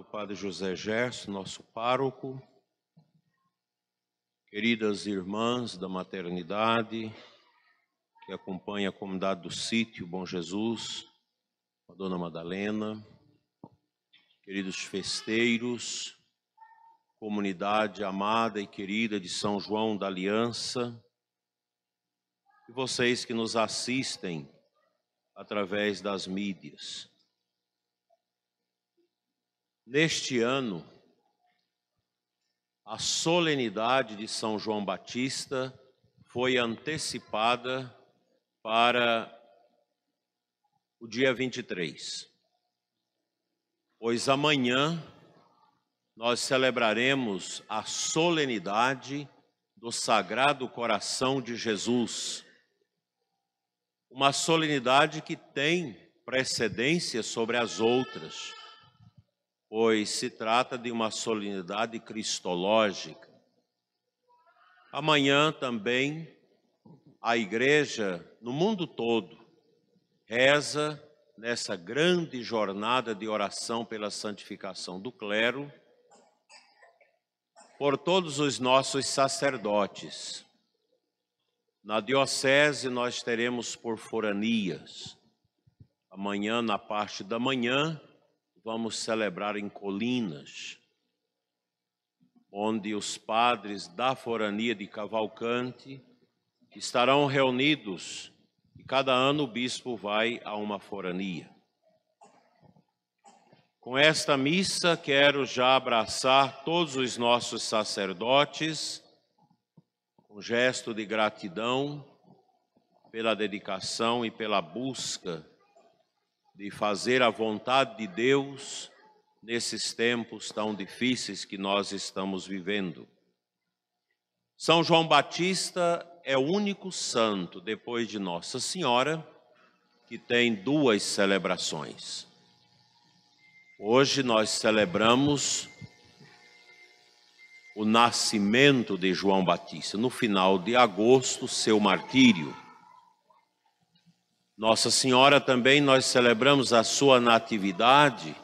amado Padre José Gerson, nosso pároco, queridas irmãs da maternidade, que acompanha a comunidade do sítio Bom Jesus, a Dona Madalena, queridos festeiros, comunidade amada e querida de São João da Aliança, e vocês que nos assistem através das mídias neste ano, a solenidade de São João Batista foi antecipada para o dia 23, pois amanhã nós celebraremos a solenidade do Sagrado Coração de Jesus, uma solenidade que tem precedência sobre as outras pois se trata de uma solenidade cristológica. Amanhã também a igreja no mundo todo reza nessa grande jornada de oração pela santificação do clero por todos os nossos sacerdotes. Na diocese nós teremos por foranias. Amanhã, na parte da manhã, vamos celebrar em Colinas, onde os padres da Forania de Cavalcante estarão reunidos e cada ano o bispo vai a uma forania. Com esta missa, quero já abraçar todos os nossos sacerdotes, um gesto de gratidão pela dedicação e pela busca de fazer a vontade de Deus nesses tempos tão difíceis que nós estamos vivendo. São João Batista é o único santo, depois de Nossa Senhora, que tem duas celebrações. Hoje nós celebramos o nascimento de João Batista, no final de agosto, seu martírio. Nossa Senhora também nós celebramos a sua natividade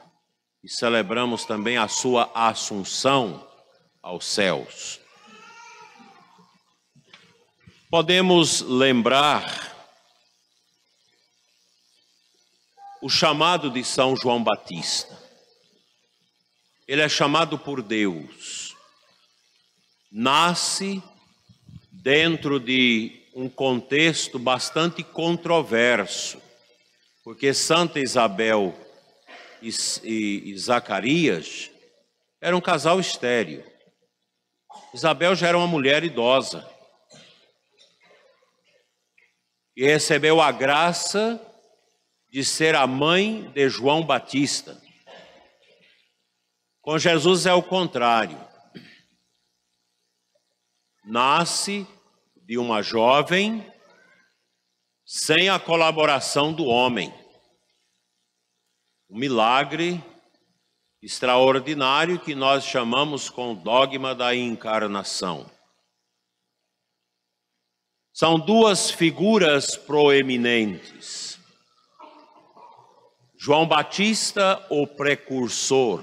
e celebramos também a sua assunção aos céus. Podemos lembrar o chamado de São João Batista. Ele é chamado por Deus. Nasce dentro de um contexto bastante controverso, porque Santa Isabel e, e, e Zacarias eram um casal estéreo. Isabel já era uma mulher idosa e recebeu a graça de ser a mãe de João Batista. Com Jesus é o contrário. Nasce de uma jovem sem a colaboração do homem. Um milagre extraordinário que nós chamamos com o dogma da encarnação. São duas figuras proeminentes. João Batista, o precursor,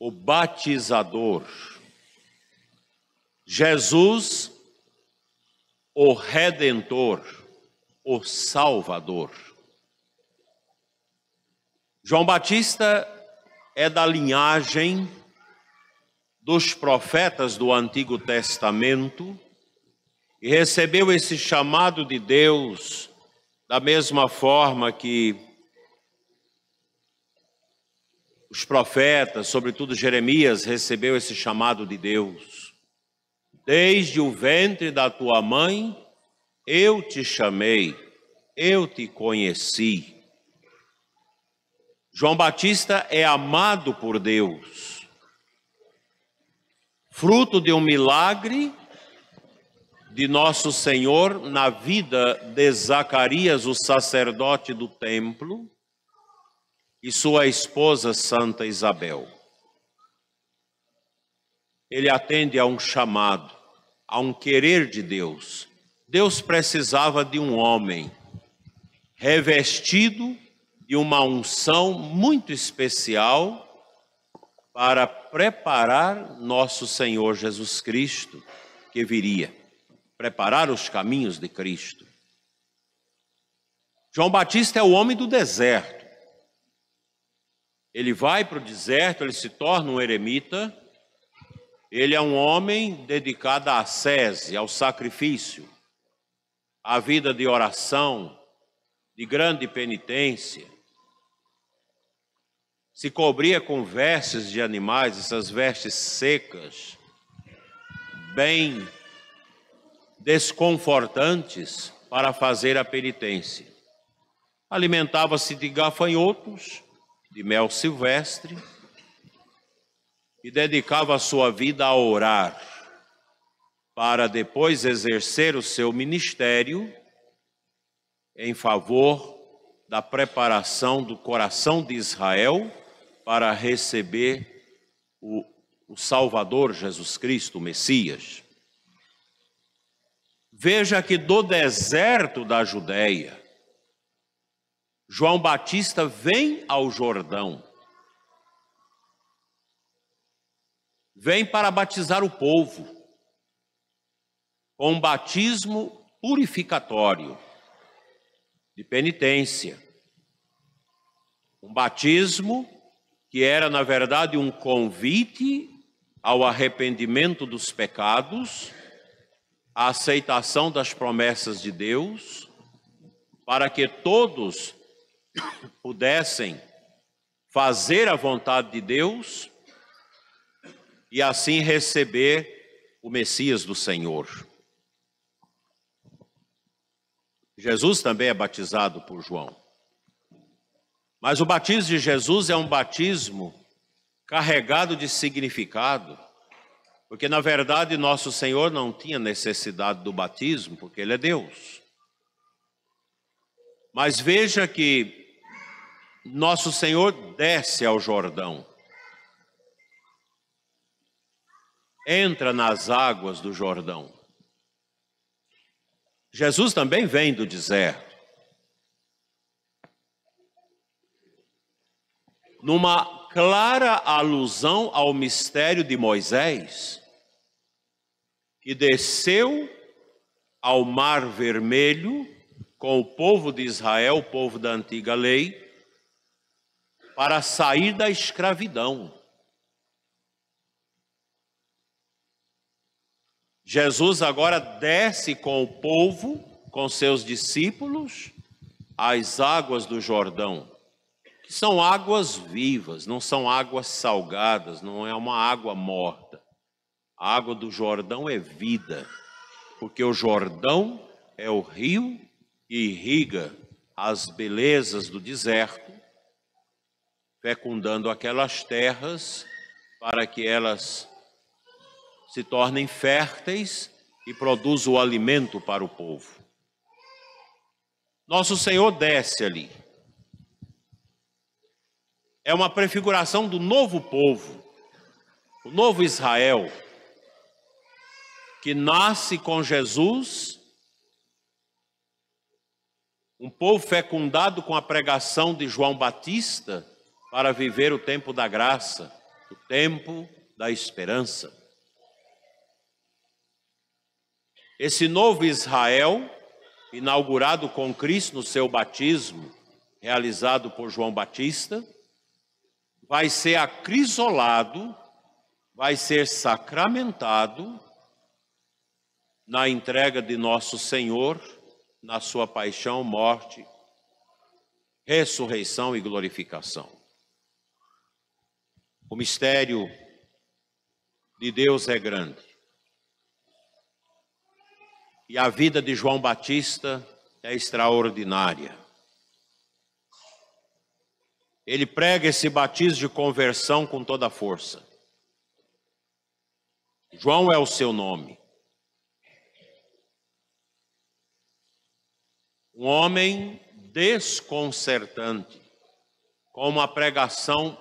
o batizador Jesus, o Redentor, o Salvador. João Batista é da linhagem dos profetas do Antigo Testamento e recebeu esse chamado de Deus da mesma forma que os profetas, sobretudo Jeremias, recebeu esse chamado de Deus. Desde o ventre da tua mãe, eu te chamei, eu te conheci. João Batista é amado por Deus, fruto de um milagre de Nosso Senhor na vida de Zacarias, o sacerdote do templo, e sua esposa Santa Isabel. Ele atende a um chamado a um querer de Deus. Deus precisava de um homem revestido de uma unção muito especial para preparar nosso Senhor Jesus Cristo, que viria, preparar os caminhos de Cristo. João Batista é o homem do deserto. Ele vai para o deserto, ele se torna um eremita ele é um homem dedicado à sese, ao sacrifício, à vida de oração, de grande penitência. Se cobria com vestes de animais, essas vestes secas, bem desconfortantes para fazer a penitência. Alimentava-se de gafanhotos, de mel silvestre e dedicava a sua vida a orar, para depois exercer o seu ministério em favor da preparação do coração de Israel para receber o, o Salvador Jesus Cristo, o Messias. Veja que do deserto da Judéia, João Batista vem ao Jordão vem para batizar o povo com um batismo purificatório, de penitência. Um batismo que era, na verdade, um convite ao arrependimento dos pecados, à aceitação das promessas de Deus, para que todos pudessem fazer a vontade de Deus e assim receber o Messias do Senhor. Jesus também é batizado por João. Mas o batismo de Jesus é um batismo carregado de significado, porque na verdade nosso Senhor não tinha necessidade do batismo, porque ele é Deus. Mas veja que nosso Senhor desce ao Jordão. entra nas águas do Jordão. Jesus também vem do deserto. Numa clara alusão ao mistério de Moisés, que desceu ao Mar Vermelho com o povo de Israel, o povo da antiga lei, para sair da escravidão. Jesus agora desce com o povo, com seus discípulos, às águas do Jordão, que são águas vivas, não são águas salgadas, não é uma água morta. A água do Jordão é vida, porque o Jordão é o rio que irriga as belezas do deserto, fecundando aquelas terras para que elas se tornem férteis e produz o alimento para o povo. Nosso Senhor desce ali. É uma prefiguração do novo povo, o novo Israel, que nasce com Jesus, um povo fecundado com a pregação de João Batista para viver o tempo da graça, o tempo da esperança. Esse novo Israel, inaugurado com Cristo no seu batismo, realizado por João Batista, vai ser acrisolado, vai ser sacramentado na entrega de nosso Senhor, na sua paixão, morte, ressurreição e glorificação. O mistério de Deus é grande. E a vida de João Batista é extraordinária. Ele prega esse batismo de conversão com toda a força. João é o seu nome. Um homem desconcertante, com uma pregação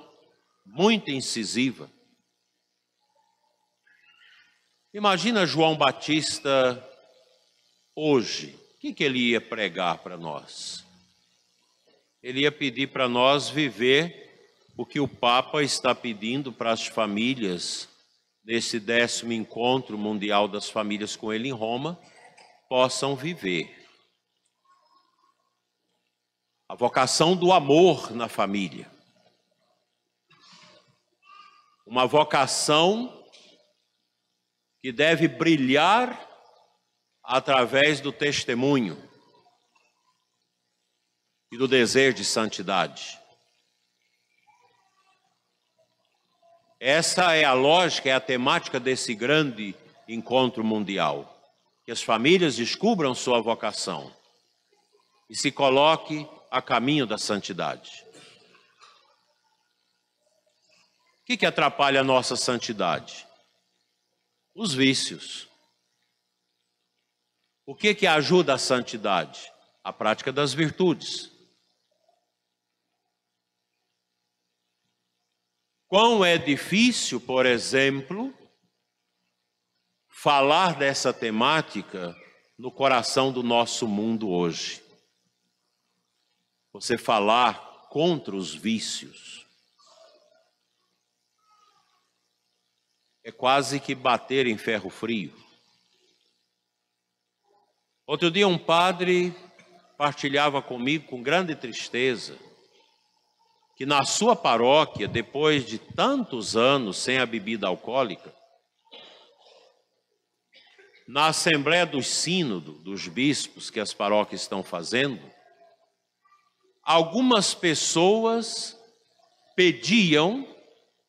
muito incisiva. Imagina João Batista hoje, o que, que ele ia pregar para nós? Ele ia pedir para nós viver o que o Papa está pedindo para as famílias nesse décimo encontro mundial das famílias com ele em Roma, possam viver. A vocação do amor na família. Uma vocação que deve brilhar através do testemunho e do desejo de santidade. Essa é a lógica, é a temática desse grande encontro mundial. Que as famílias descubram sua vocação e se coloque a caminho da santidade. O que, que atrapalha a nossa santidade? Os vícios. O que que ajuda a santidade? A prática das virtudes. Quão é difícil, por exemplo, falar dessa temática no coração do nosso mundo hoje. Você falar contra os vícios. É quase que bater em ferro frio. Outro dia, um padre partilhava comigo com grande tristeza que na sua paróquia, depois de tantos anos sem a bebida alcoólica, na Assembleia dos Sínodo, dos bispos que as paróquias estão fazendo, algumas pessoas pediam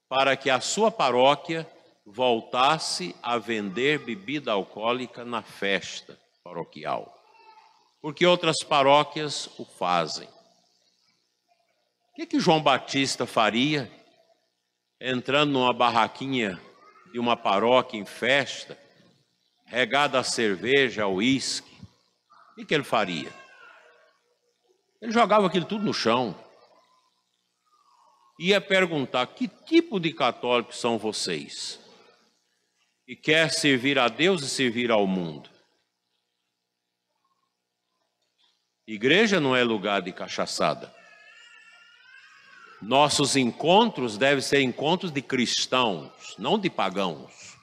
para que a sua paróquia voltasse a vender bebida alcoólica na festa paroquial, porque outras paróquias o fazem. O que, é que João Batista faria entrando numa barraquinha de uma paróquia em festa, regada a cerveja, ao uísque? O que, é que ele faria? Ele jogava aquilo tudo no chão. Ia perguntar: que tipo de católicos são vocês? E quer servir a Deus e servir ao mundo? Igreja não é lugar de cachaçada. Nossos encontros devem ser encontros de cristãos, não de pagãos.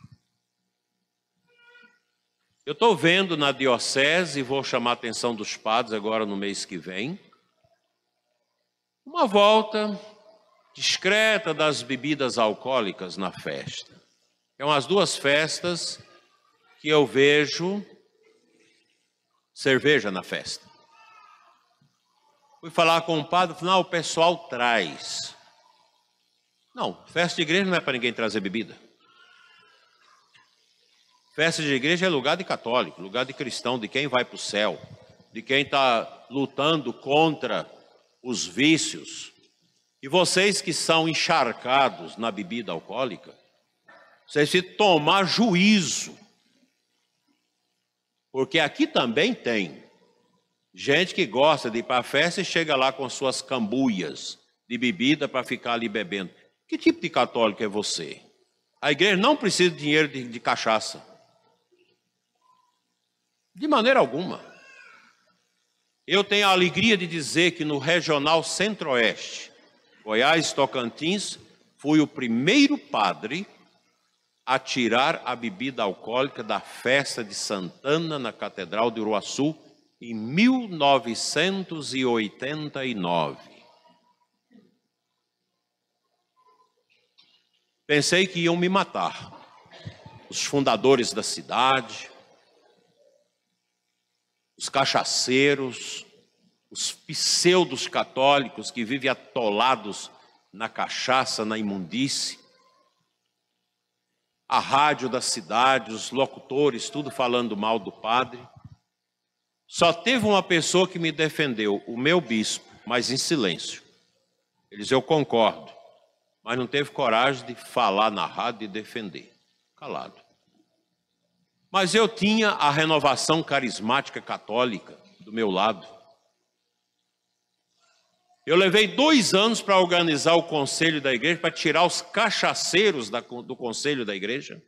Eu estou vendo na diocese, e vou chamar a atenção dos padres agora no mês que vem, uma volta discreta das bebidas alcoólicas na festa. São as duas festas que eu vejo cerveja na festa. Fui falar com o padre, falei, não, o pessoal traz. Não, festa de igreja não é para ninguém trazer bebida. Festa de igreja é lugar de católico, lugar de cristão, de quem vai para o céu, de quem está lutando contra os vícios. E vocês que são encharcados na bebida alcoólica, vocês se tomar juízo. Porque aqui também tem. Gente que gosta de ir para a festa e chega lá com suas cambuias de bebida para ficar ali bebendo. Que tipo de católico é você? A igreja não precisa de dinheiro de, de cachaça. De maneira alguma. Eu tenho a alegria de dizer que no Regional Centro-Oeste, Goiás, Tocantins, fui o primeiro padre a tirar a bebida alcoólica da festa de Santana na Catedral de Uruaçu em 1989. Pensei que iam me matar, os fundadores da cidade, os cachaceiros, os pseudos católicos que vivem atolados na cachaça, na imundície, a rádio da cidade, os locutores, tudo falando mal do padre. Só teve uma pessoa que me defendeu, o meu bispo, mas em silêncio. Ele diz: Eu concordo, mas não teve coragem de falar na rádio e defender. Calado. Mas eu tinha a renovação carismática católica do meu lado. Eu levei dois anos para organizar o conselho da igreja, para tirar os cachaceiros da, do conselho da igreja,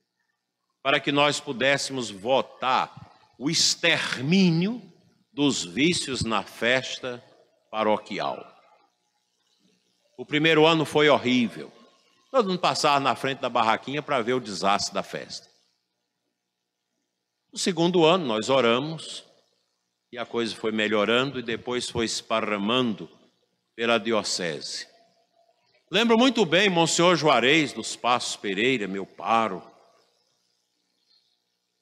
para que nós pudéssemos votar o extermínio dos vícios na festa paroquial. O primeiro ano foi horrível. Todo mundo passava na frente da barraquinha para ver o desastre da festa. No segundo ano, nós oramos e a coisa foi melhorando e depois foi esparramando pela diocese. Lembro muito bem Monsenhor Juarez dos Passos Pereira, meu paro,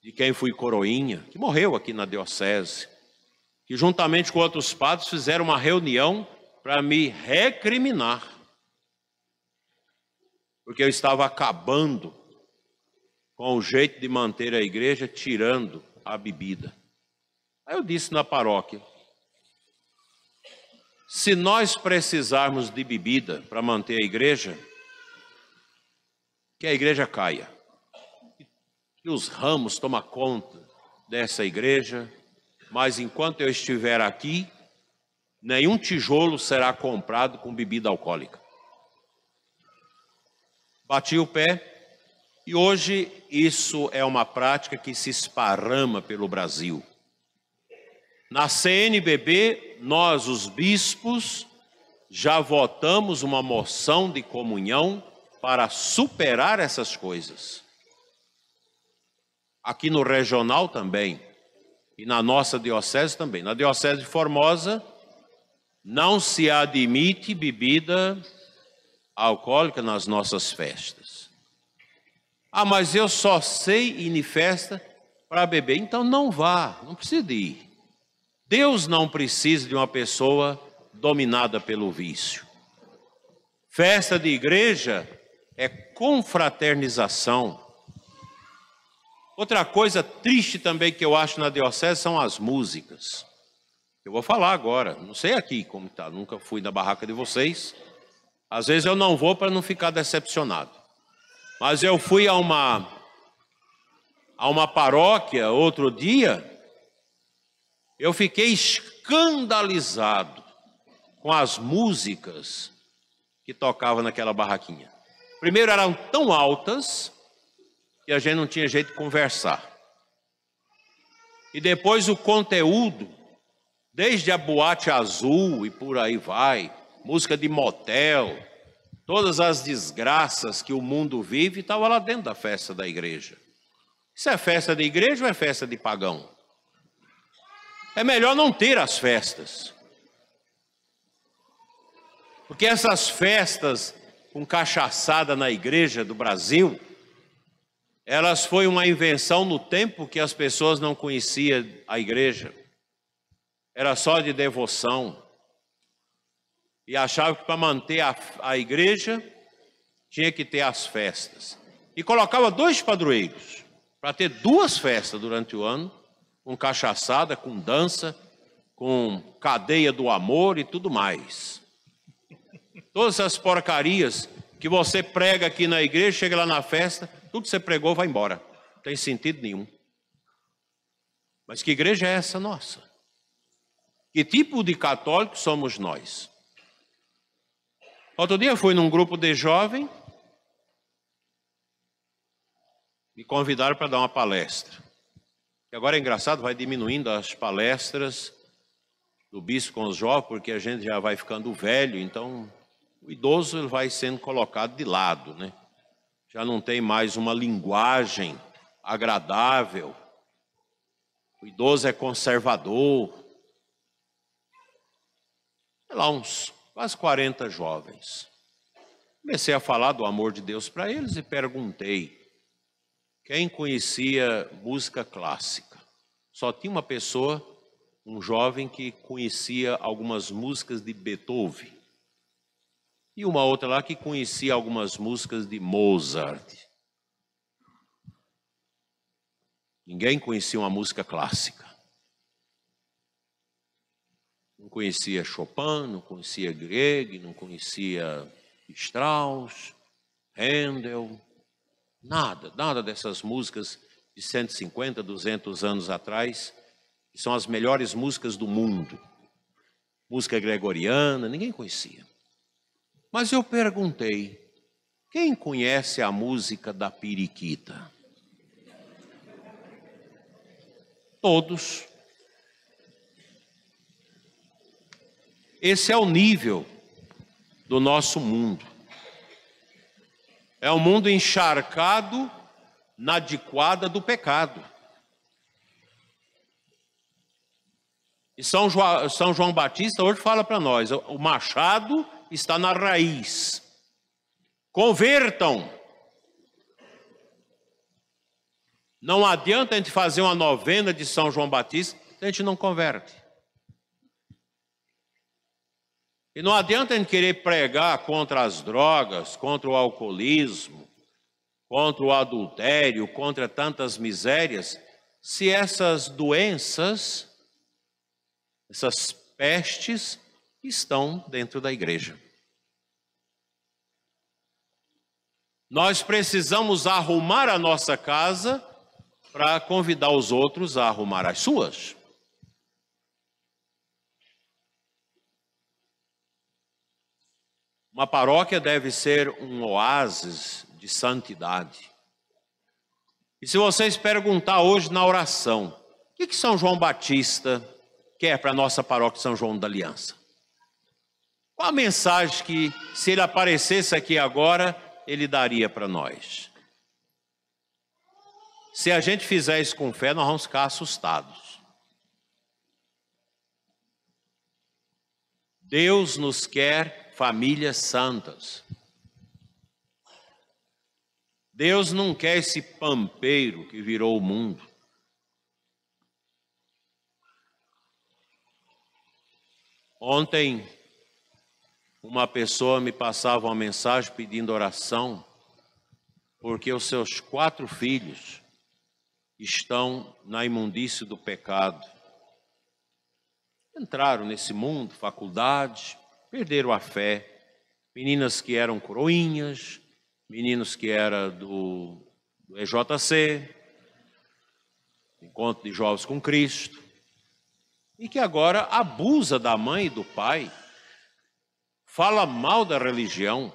de quem fui coroinha, que morreu aqui na diocese, que juntamente com outros padres fizeram uma reunião para me recriminar, porque eu estava acabando com o jeito de manter a igreja, tirando a bebida. Aí eu disse na paróquia: se nós precisarmos de bebida para manter a igreja, que a igreja caia que os ramos toma conta dessa igreja, mas enquanto eu estiver aqui, nenhum tijolo será comprado com bebida alcoólica. Bati o pé e hoje isso é uma prática que se esparrama pelo Brasil. Na CNBB, nós, os bispos, já votamos uma moção de comunhão para superar essas coisas aqui no regional também, e na nossa diocese também. Na diocese de Formosa, não se admite bebida alcoólica nas nossas festas. Ah, mas eu só sei ir em festa para beber, então não vá, não precisa ir. Deus não precisa de uma pessoa dominada pelo vício. Festa de igreja é confraternização Outra coisa triste também que eu acho na diocese são as músicas. Eu vou falar agora, não sei aqui como está, nunca fui na barraca de vocês. Às vezes eu não vou para não ficar decepcionado. Mas eu fui a uma a uma paróquia outro dia, eu fiquei escandalizado com as músicas que tocavam naquela barraquinha. Primeiro eram tão altas que a gente não tinha jeito de conversar. E depois o conteúdo, desde a boate azul e por aí vai, música de motel, todas as desgraças que o mundo vive, estava lá dentro da festa da igreja. Isso é festa de igreja ou é festa de pagão? É melhor não ter as festas. Porque essas festas com cachaçada na igreja do Brasil, elas foi uma invenção no tempo que as pessoas não conheciam a igreja. Era só de devoção. E achavam que para manter a, a igreja tinha que ter as festas. E colocava dois padroeiros para ter duas festas durante o ano, com cachaçada, com dança, com cadeia do amor e tudo mais. Todas essas porcarias que você prega aqui na igreja, chega lá na festa, tudo que você pregou vai embora. Não tem sentido nenhum. Mas que igreja é essa nossa? Que tipo de católico somos nós? Outro dia eu fui num grupo de jovem, me convidaram para dar uma palestra. E agora é engraçado, vai diminuindo as palestras do bispo com os jovens, porque a gente já vai ficando velho, então o idoso vai sendo colocado de lado, né? já não tem mais uma linguagem agradável. O idoso é conservador. Sei lá, uns quase 40 jovens. Comecei a falar do amor de Deus para eles e perguntei quem conhecia música clássica. Só tinha uma pessoa, um jovem, que conhecia algumas músicas de Beethoven e uma outra lá que conhecia algumas músicas de Mozart. Ninguém conhecia uma música clássica. Não conhecia Chopin, não conhecia Grieg, não conhecia Strauss, Handel, nada, nada dessas músicas de 150, 200 anos atrás, que são as melhores músicas do mundo. Música gregoriana, ninguém conhecia. Mas eu perguntei: quem conhece a música da Periquita? Todos. Esse é o nível do nosso mundo. É um mundo encharcado na adequada do pecado. E São João, São João Batista hoje fala para nós: o machado está na raiz. Convertam. Não adianta a gente fazer uma novena de São João Batista se a gente não converte. E não adianta a gente querer pregar contra as drogas, contra o alcoolismo, contra o adultério, contra tantas misérias, se essas doenças, essas pestes, estão dentro da igreja. Nós precisamos arrumar a nossa casa para convidar os outros a arrumar as suas. Uma paróquia deve ser um oásis de santidade. E se vocês perguntar hoje na oração, o que, que São João Batista quer para a nossa paróquia de São João da Aliança? Qual a mensagem que, se ele aparecesse aqui agora, ele daria para nós. Se a gente fizer isso com fé, nós vamos ficar assustados. Deus nos quer famílias santas. Deus não quer esse pampeiro que virou o mundo. Ontem uma pessoa me passava uma mensagem pedindo oração, porque os seus quatro filhos estão na imundície do pecado. Entraram nesse mundo, faculdade, perderam a fé. Meninas que eram coroinhas, meninos que era do, do EJC, Encontro de Jovens com Cristo, e que agora abusa da mãe e do pai fala mal da religião.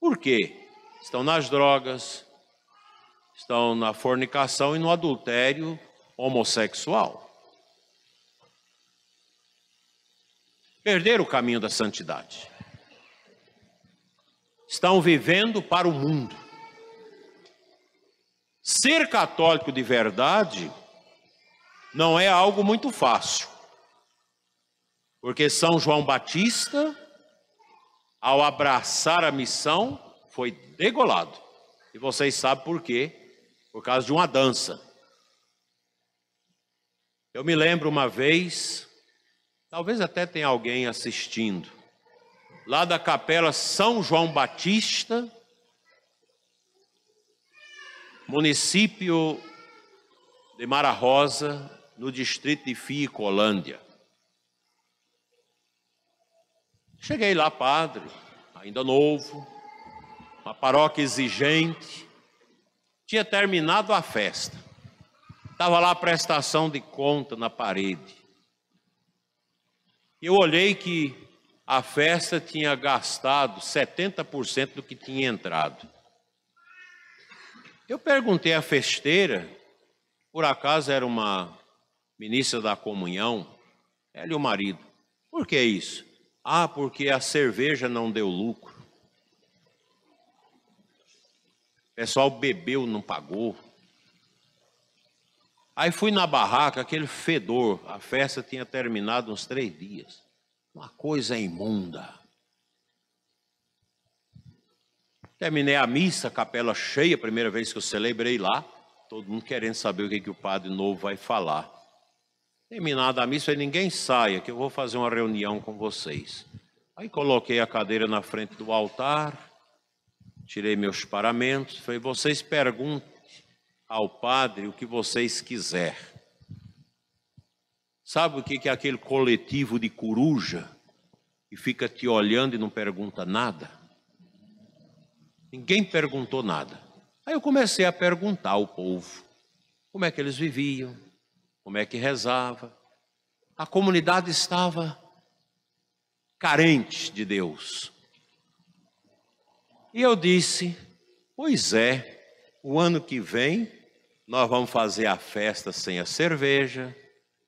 Por quê? Estão nas drogas, estão na fornicação e no adultério homossexual. Perderam o caminho da santidade. Estão vivendo para o mundo. Ser católico de verdade não é algo muito fácil. Porque São João Batista ao abraçar a missão, foi degolado. E vocês sabem por quê? Por causa de uma dança. Eu me lembro uma vez, talvez até tenha alguém assistindo, lá da capela São João Batista, município de Mara Rosa, no distrito de Ficolândia. Cheguei lá, padre, ainda novo, uma paróquia exigente, tinha terminado a festa, estava lá a prestação de conta na parede. Eu olhei que a festa tinha gastado 70% do que tinha entrado. Eu perguntei à festeira, por acaso era uma ministra da comunhão, ela e o marido, por que isso? Ah, porque a cerveja não deu lucro. O pessoal bebeu, não pagou. Aí fui na barraca, aquele fedor. A festa tinha terminado uns três dias. Uma coisa imunda. Terminei a missa, capela cheia, primeira vez que eu celebrei lá. Todo mundo querendo saber o que, que o padre novo vai falar. Terminada a missa, ninguém saia, que eu vou fazer uma reunião com vocês. Aí coloquei a cadeira na frente do altar, tirei meus paramentos, falei: vocês perguntem ao padre o que vocês quiser. Sabe o que é aquele coletivo de coruja que fica te olhando e não pergunta nada? Ninguém perguntou nada. Aí eu comecei a perguntar ao povo como é que eles viviam, como é que rezava. A comunidade estava carente de Deus. E eu disse: Pois é, o ano que vem nós vamos fazer a festa sem a cerveja,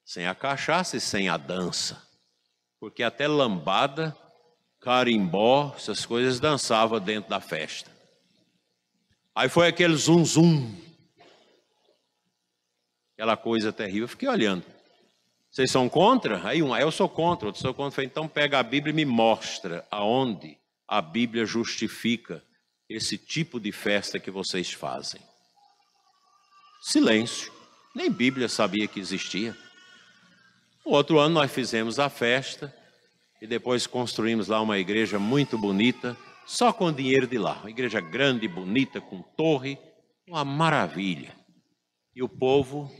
sem a cachaça e sem a dança. Porque até lambada, carimbó, essas coisas dançava dentro da festa. Aí foi aquele zum zum aquela coisa terrível. Eu fiquei olhando. Vocês são contra? Aí um, aí eu sou contra, outro sou contra. Eu falei, então pega a Bíblia e me mostra aonde a Bíblia justifica esse tipo de festa que vocês fazem. Silêncio. Nem Bíblia sabia que existia. O outro ano nós fizemos a festa e depois construímos lá uma igreja muito bonita, só com dinheiro de lá. Uma igreja grande, bonita, com torre, uma maravilha. E o povo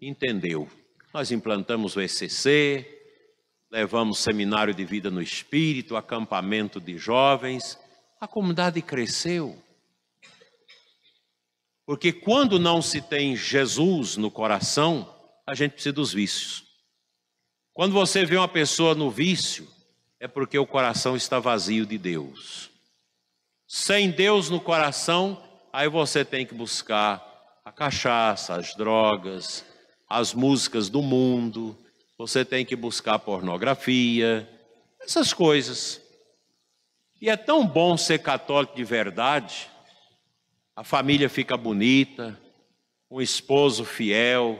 entendeu. Nós implantamos o ECC, levamos seminário de vida no espírito, acampamento de jovens. A comunidade cresceu. Porque quando não se tem Jesus no coração, a gente precisa dos vícios. Quando você vê uma pessoa no vício, é porque o coração está vazio de Deus. Sem Deus no coração, aí você tem que buscar a cachaça, as drogas, as músicas do mundo, você tem que buscar pornografia, essas coisas. E é tão bom ser católico de verdade, a família fica bonita, um esposo fiel,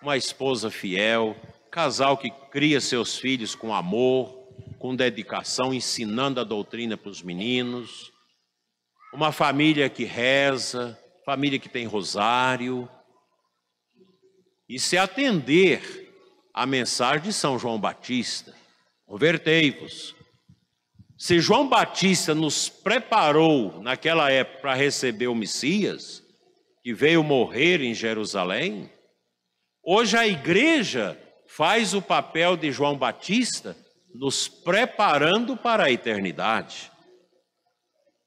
uma esposa fiel, casal que cria seus filhos com amor, com dedicação, ensinando a doutrina para os meninos, uma família que reza, família que tem rosário, e se atender à mensagem de São João Batista. Convertei-vos. Se João Batista nos preparou naquela época para receber o Messias, que veio morrer em Jerusalém, hoje a igreja faz o papel de João Batista, nos preparando para a eternidade.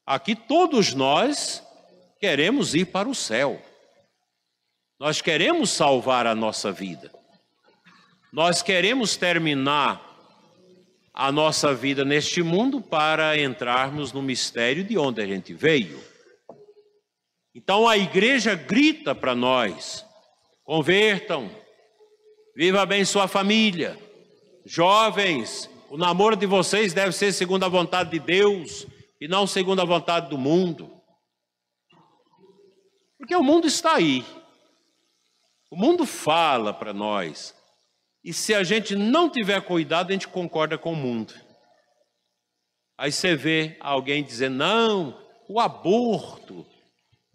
Aqui todos nós queremos ir para o céu. Nós queremos salvar a nossa vida. Nós queremos terminar a nossa vida neste mundo para entrarmos no mistério de onde a gente veio. Então a igreja grita para nós: convertam, viva bem sua família, jovens, o namoro de vocês deve ser segundo a vontade de Deus e não segundo a vontade do mundo. Porque o mundo está aí. O mundo fala para nós. E se a gente não tiver cuidado, a gente concorda com o mundo. Aí você vê alguém dizer: não, o aborto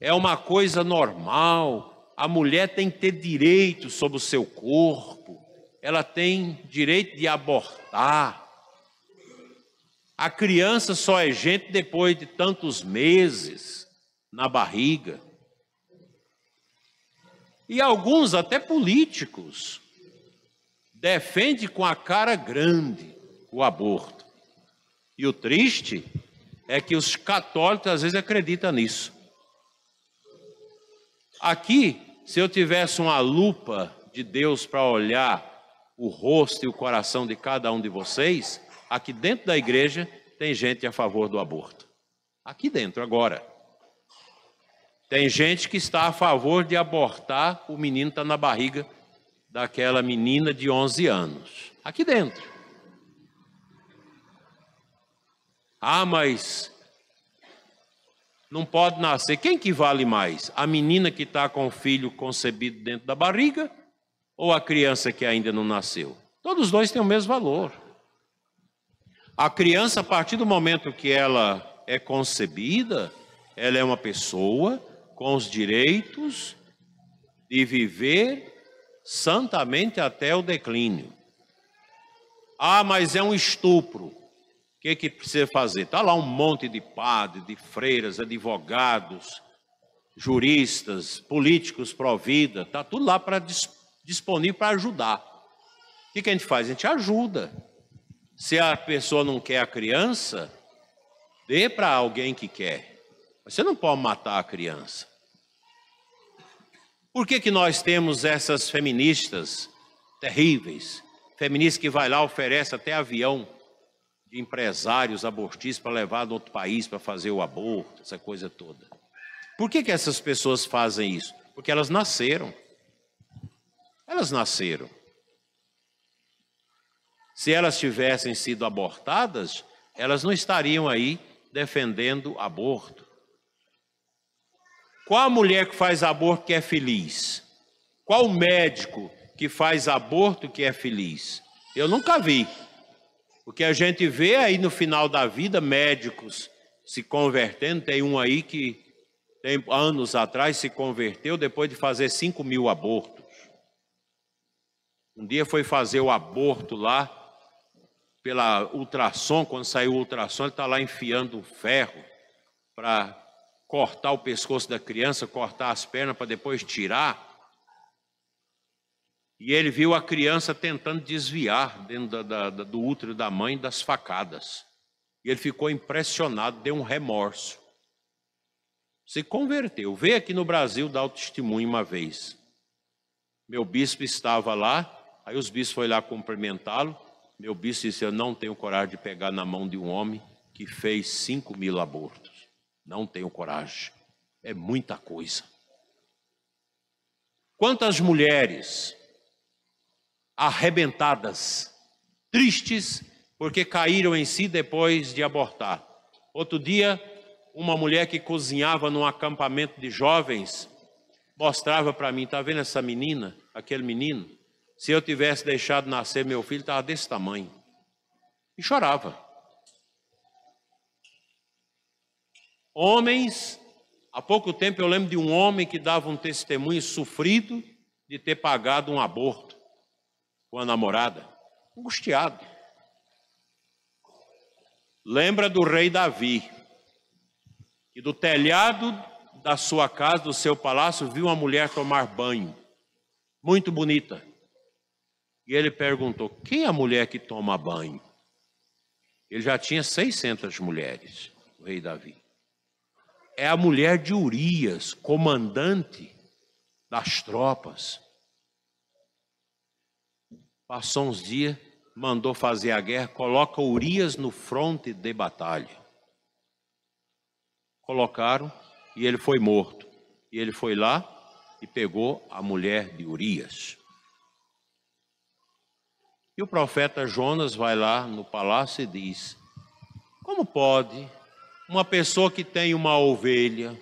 é uma coisa normal, a mulher tem que ter direito sobre o seu corpo, ela tem direito de abortar. A criança só é gente depois de tantos meses na barriga e alguns até políticos, defende com a cara grande o aborto. E o triste é que os católicos às vezes acreditam nisso. Aqui, se eu tivesse uma lupa de Deus para olhar o rosto e o coração de cada um de vocês, aqui dentro da igreja tem gente a favor do aborto. Aqui dentro, agora. Tem gente que está a favor de abortar, o menino que está na barriga daquela menina de 11 anos, aqui dentro. Ah, mas não pode nascer. Quem que vale mais? A menina que está com o filho concebido dentro da barriga ou a criança que ainda não nasceu? Todos dois têm o mesmo valor. A criança, a partir do momento que ela é concebida, ela é uma pessoa com os direitos de viver santamente até o declínio. Ah, mas é um estupro. O que, é que precisa fazer? Está lá um monte de padres, de freiras, advogados, juristas, políticos provida. vida está tudo lá para disponível para ajudar. O que, que a gente faz? A gente ajuda. Se a pessoa não quer a criança, dê para alguém que quer. Você não pode matar a criança. Por que, que nós temos essas feministas terríveis? Feminista que vai lá oferece até avião de empresários abortistas para levar para outro país para fazer o aborto, essa coisa toda. Por que, que essas pessoas fazem isso? Porque elas nasceram. Elas nasceram. Se elas tivessem sido abortadas, elas não estariam aí defendendo aborto. Qual a mulher que faz aborto que é feliz? Qual o médico que faz aborto que é feliz? Eu nunca vi. O que a gente vê é aí no final da vida, médicos se convertendo, tem um aí que tem, anos atrás se converteu depois de fazer 5 mil abortos. Um dia foi fazer o aborto lá, pela ultrassom, quando saiu o ultrassom, ele está lá enfiando o ferro para cortar o pescoço da criança, cortar as pernas para depois tirar. E ele viu a criança tentando desviar dentro da, da, do útero da mãe das facadas. E ele ficou impressionado, deu um remorso. Se converteu. Veio aqui no Brasil dar o testemunho uma vez. Meu bispo estava lá, aí os bispos foram lá cumprimentá-lo. Meu bispo disse: Eu não tenho coragem de pegar na mão de um homem que fez cinco mil abortos. Não tenho coragem. É muita coisa. Quantas mulheres arrebentadas, tristes, porque caíram em si depois de abortar. Outro dia, uma mulher que cozinhava num acampamento de jovens mostrava para mim: está vendo essa menina, aquele menino? Se eu tivesse deixado nascer meu filho, estava desse tamanho. E chorava. Homens, há pouco tempo eu lembro de um homem que dava um testemunho sofrido de ter pagado um aborto com a namorada, angustiado. Lembra do rei Davi, que do telhado da sua casa, do seu palácio, viu uma mulher tomar banho, muito bonita. E ele perguntou: quem é a mulher que toma banho? Ele já tinha 600 mulheres, o rei Davi é a mulher de Urias, comandante das tropas. Passou uns dias, mandou fazer a guerra, coloca Urias no fronte de batalha. Colocaram e ele foi morto. E ele foi lá e pegou a mulher de Urias. E o profeta Jonas vai lá no palácio e diz: Como pode uma pessoa que tem uma ovelha,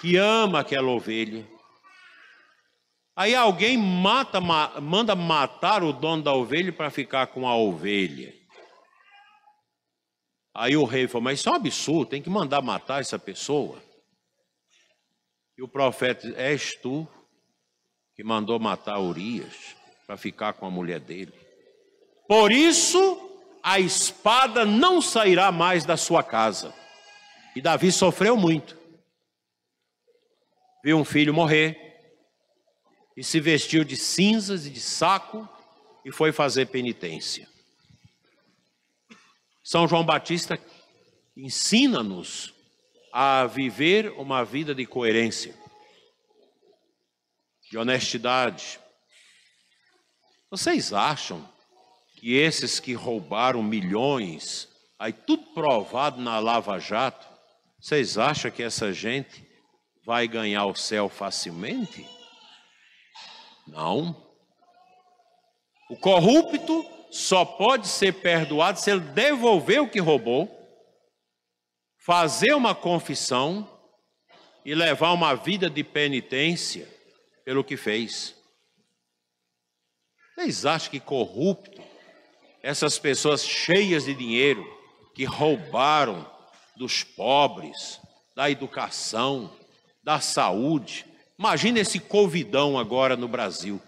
que ama aquela ovelha. Aí alguém mata, manda matar o dono da ovelha para ficar com a ovelha. Aí o rei falou: Mas isso é um absurdo, tem que mandar matar essa pessoa. E o profeta: És tu que mandou matar Urias para ficar com a mulher dele. Por isso a espada não sairá mais da sua casa. E Davi sofreu muito. Viu um filho morrer e se vestiu de cinzas e de saco e foi fazer penitência. São João Batista ensina-nos a viver uma vida de coerência, de honestidade. Vocês acham que esses que roubaram milhões, aí tudo provado na Lava Jato, vocês acham que essa gente vai ganhar o céu facilmente? Não. O corrupto só pode ser perdoado se ele devolver o que roubou, fazer uma confissão e levar uma vida de penitência pelo que fez. Vocês acham que corrupto essas pessoas cheias de dinheiro que roubaram dos pobres, da educação, da saúde. Imagina esse covidão agora no Brasil.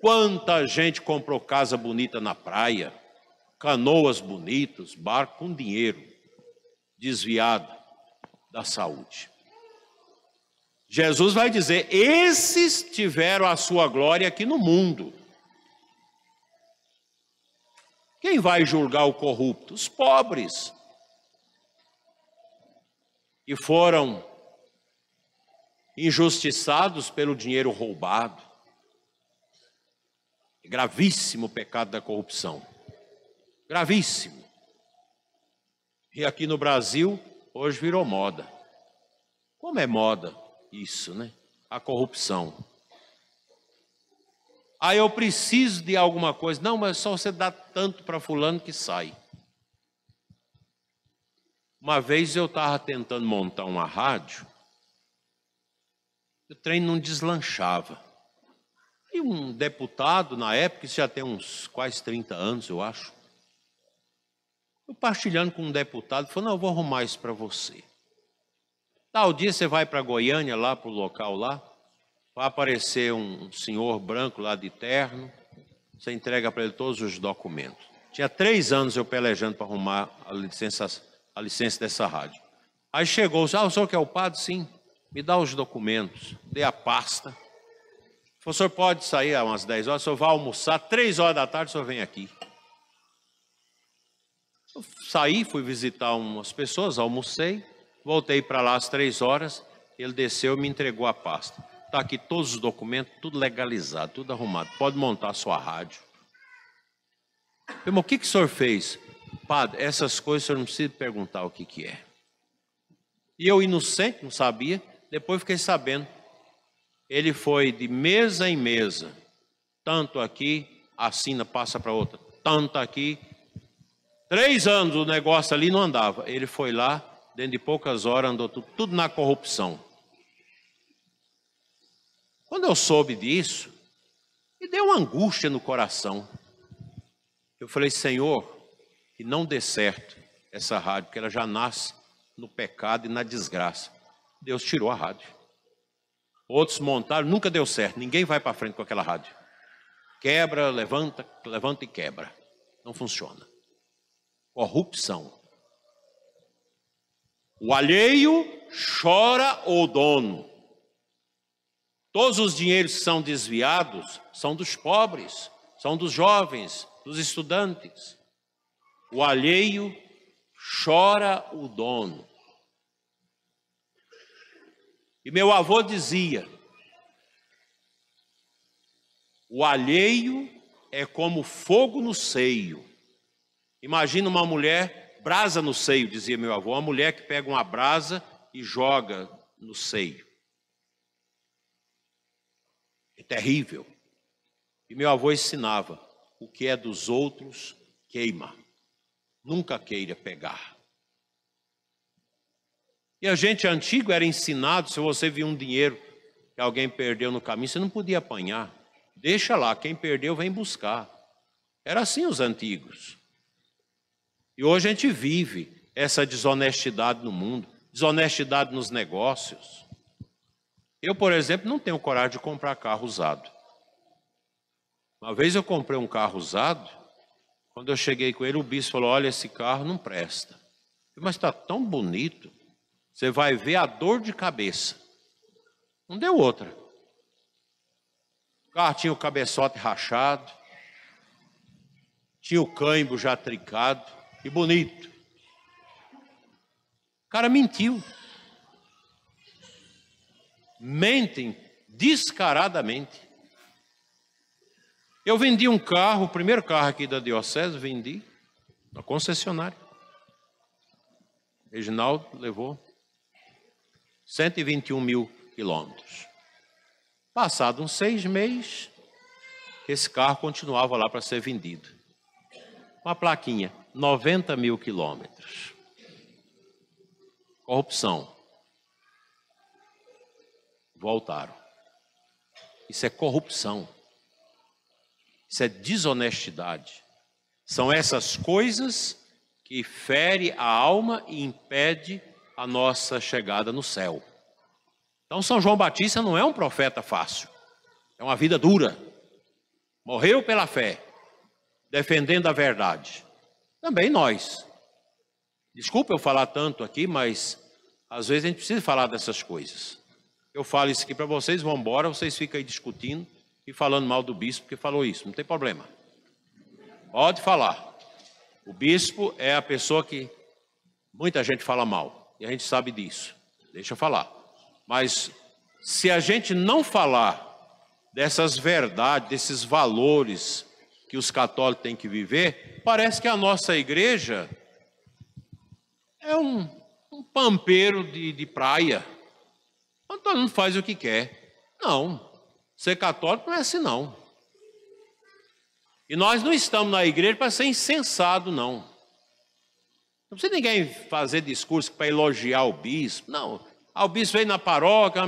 Quanta gente comprou casa bonita na praia, canoas bonitas, barco com dinheiro desviado da saúde. Jesus vai dizer: esses tiveram a sua glória aqui no mundo quem vai julgar o corrupto? Os pobres. E foram injustiçados pelo dinheiro roubado. Gravíssimo pecado da corrupção. Gravíssimo. E aqui no Brasil, hoje virou moda. Como é moda isso, né? A corrupção. Ah, eu preciso de alguma coisa. Não, mas só você dá tanto para fulano que sai. Uma vez eu estava tentando montar uma rádio, o trem não deslanchava. E um deputado, na época, isso já tem uns quase 30 anos, eu acho, eu partilhando com um deputado, falou: Não, eu vou arrumar isso para você. Tal dia você vai para Goiânia, lá para o local lá, Vai aparecer um senhor branco lá de terno, você entrega para ele todos os documentos. Tinha três anos eu pelejando para arrumar a licença, a licença dessa rádio. Aí chegou, ah, o senhor que é o padre? Sim. Me dá os documentos, dê a pasta. O senhor pode sair a umas 10 horas, o senhor vai almoçar, 3 horas da tarde o senhor vem aqui. Eu saí, fui visitar umas pessoas, almocei, voltei para lá às 3 horas, ele desceu e me entregou a pasta. Está aqui todos os documentos, tudo legalizado, tudo arrumado. Pode montar a sua rádio. Meu irmão, o que, que o senhor fez? Padre, essas coisas o senhor não precisa perguntar o que, que é. E eu, inocente, não sabia, depois fiquei sabendo. Ele foi de mesa em mesa. Tanto aqui, assina, passa para outra. Tanto aqui. Três anos o negócio ali não andava. Ele foi lá, dentro de poucas horas, andou tudo, tudo na corrupção. Quando eu soube disso, me deu uma angústia no coração. Eu falei, Senhor, que não dê certo essa rádio, porque ela já nasce no pecado e na desgraça. Deus tirou a rádio. Outros montaram, nunca deu certo, ninguém vai para frente com aquela rádio. Quebra, levanta, levanta e quebra. Não funciona. Corrupção. O alheio chora o dono. Todos os dinheiros que são desviados são dos pobres, são dos jovens, dos estudantes. O alheio chora o dono. E meu avô dizia: o alheio é como fogo no seio. Imagina uma mulher, brasa no seio, dizia meu avô, uma mulher que pega uma brasa e joga no seio. É terrível. E meu avô ensinava: o que é dos outros, queima. Nunca queira pegar. E a gente antigo era ensinado: se você viu um dinheiro que alguém perdeu no caminho, você não podia apanhar. Deixa lá, quem perdeu vem buscar. Era assim os antigos. E hoje a gente vive essa desonestidade no mundo, desonestidade nos negócios. Eu, por exemplo, não tenho coragem de comprar carro usado. Uma vez eu comprei um carro usado, quando eu cheguei com ele, o bispo falou: Olha, esse carro não presta. Mas está tão bonito, você vai ver a dor de cabeça. Não deu outra. O carro tinha o cabeçote rachado, tinha o cãibro já tricado e bonito. O cara mentiu mentem descaradamente. Eu vendi um carro, o primeiro carro aqui da Diocese, vendi na concessionária. Reginaldo levou 121 mil quilômetros. Passado uns seis meses, esse carro continuava lá para ser vendido. Uma plaquinha, 90 mil quilômetros. Corrupção voltaram. Isso é corrupção. Isso é desonestidade. São essas coisas que fere a alma e impede a nossa chegada no céu. Então São João Batista não é um profeta fácil. É uma vida dura. Morreu pela fé, defendendo a verdade. Também nós. Desculpa eu falar tanto aqui, mas às vezes a gente precisa falar dessas coisas eu falo isso aqui para vocês, vão embora, vocês ficam aí discutindo e falando mal do bispo que falou isso. Não tem problema. Pode falar. O bispo é a pessoa que muita gente fala mal. E a gente sabe disso. Deixa eu falar. Mas se a gente não falar dessas verdades, desses valores que os católicos têm que viver, parece que a nossa igreja é um, um pampeiro de, de praia todo mundo faz o que quer. Não. Ser católico não é assim, não. E nós não estamos na igreja para ser insensado, não. Não precisa ninguém fazer discurso para elogiar o bispo. Não. Ah, o bispo veio na paróquia,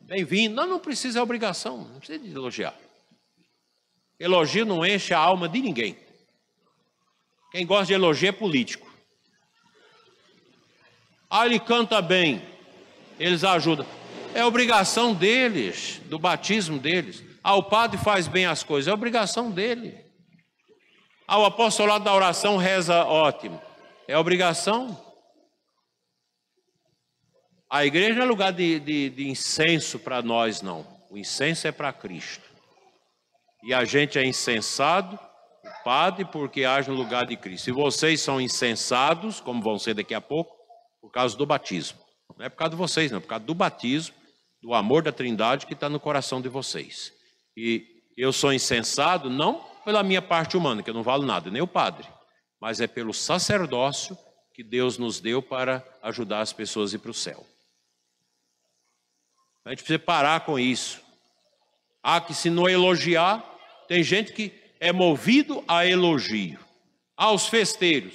bem-vindo. Não, não precisa, é obrigação. Não precisa de elogiar. Elogio não enche a alma de ninguém. Quem gosta de elogio é político. Ah, ele canta bem. Eles ajudam. É obrigação deles, do batismo deles. Ao ah, padre faz bem as coisas, é obrigação dele. Ao ah, apostolado da oração reza ótimo, é obrigação. A igreja não é lugar de, de, de incenso para nós, não. O incenso é para Cristo. E a gente é incensado, o padre, porque age no lugar de Cristo. E vocês são incensados, como vão ser daqui a pouco, por causa do batismo. Não é por causa de vocês, não, é por causa do batismo do amor da Trindade que está no coração de vocês. E eu sou insensado não pela minha parte humana, que eu não valo nada, nem o padre, mas é pelo sacerdócio que Deus nos deu para ajudar as pessoas a ir para o céu. A gente precisa parar com isso. Há que se não elogiar, tem gente que é movido a elogio. Aos festeiros,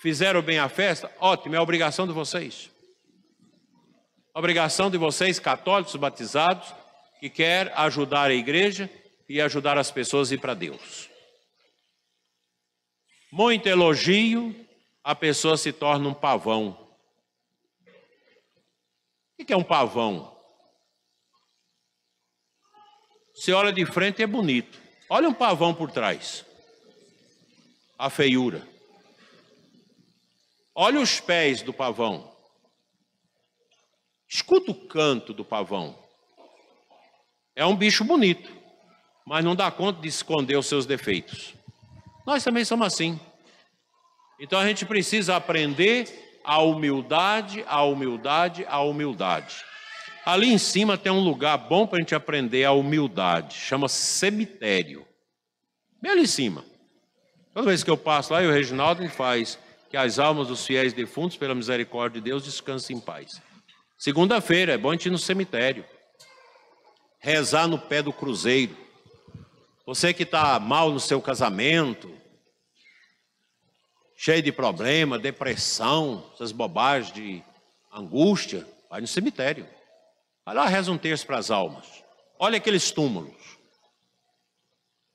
fizeram bem a festa? Ótimo, é a obrigação de vocês obrigação de vocês, católicos batizados, que quer ajudar a igreja e ajudar as pessoas a ir para Deus. Muito elogio, a pessoa se torna um pavão. O que é um pavão? Você olha de frente e é bonito. Olha um pavão por trás. A feiura. Olha os pés do pavão. Escuta o canto do pavão. É um bicho bonito, mas não dá conta de esconder os seus defeitos. Nós também somos assim. Então a gente precisa aprender a humildade, a humildade, a humildade. Ali em cima tem um lugar bom para a gente aprender a humildade, chama cemitério. Bem ali em cima. Toda vez que eu passo lá, e o Reginaldo me faz que as almas dos fiéis defuntos, pela misericórdia de Deus, descansem em paz. Segunda-feira é bom a gente ir no cemitério, rezar no pé do cruzeiro. Você que está mal no seu casamento, cheio de problema, depressão, essas bobagens de angústia, vai no cemitério. Vai lá, reza um terço para as almas. Olha aqueles túmulos.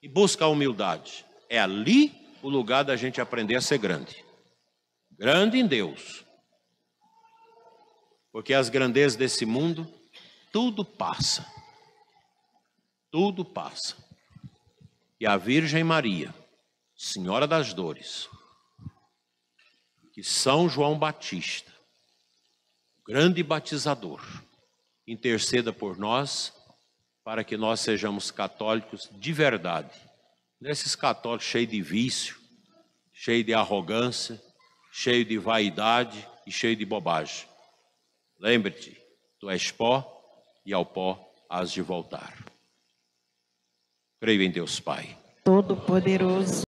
E busca a humildade. É ali o lugar da gente aprender a ser grande. Grande em Deus, porque as grandezas desse mundo, tudo passa. Tudo passa. E a Virgem Maria, Senhora das Dores, que São João Batista, grande batizador, interceda por nós, para que nós sejamos católicos de verdade. Nesses católicos cheios de vício, cheios de arrogância, cheios de vaidade e cheios de bobagem. Lembre-te, tu és pó e ao pó has de voltar. Creio em Deus Pai. Todo-Poderoso.